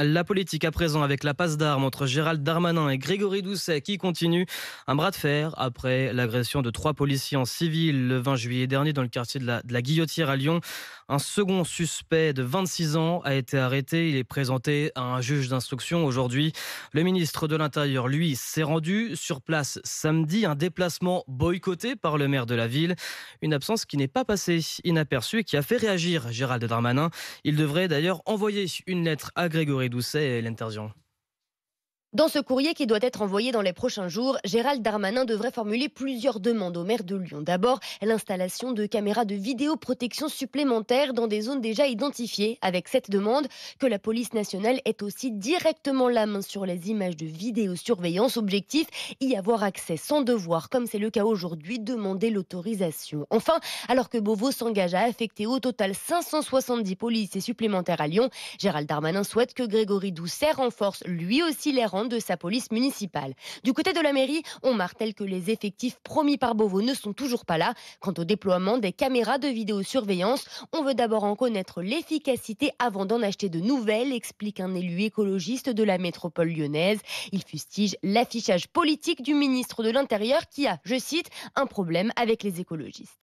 La politique à présent avec la passe d'armes entre Gérald Darmanin et Grégory Doucet qui continue un bras de fer après l'agression de trois policiers en civil le 20 juillet dernier dans le quartier de la, Guillotière à Lyon. Un second suspect de 26 ans a été arrêté. Il est présenté à un juge d'instruction aujourd'hui. Le ministre de l'Intérieur, lui, s'est rendu sur place samedi. Un déplacement boycotté par le maire de la ville. Une absence qui n'est pas passée inaperçue qui a fait réagir Gérald Darmanin. Il devrait d'ailleurs envoyer une lettre à Grégory Doucet et l'interdiction. Dans ce courrier qui doit être envoyé dans les prochains jours, Gérald Darmanin devrait formuler plusieurs demandes au maire de Lyon. D'abord, l'installation de caméras de vidéoprotection supplémentaires dans des zones déjà identifiées, avec cette demande que la police nationale ait aussi directement la main sur les images de vidéosurveillance. Objectif, y avoir accès sans devoir, comme c'est le cas aujourd'hui, demander l'autorisation. Enfin, alors que Beauvau s'engage à affecter au total 570 policiers supplémentaires à Lyon, Gérald Darmanin souhaite que Grégory Doucet renforce lui aussi les de sa police municipale. Du côté de la mairie, on martèle que les effectifs promis par Beauvau ne sont toujours pas là. Quant au déploiement des caméras de vidéosurveillance, on veut d'abord en connaître l'efficacité avant d'en acheter de nouvelles, explique un élu écologiste de la métropole lyonnaise. Il fustige l'affichage politique du ministre de l'Intérieur qui a, je cite, un problème avec les écologistes.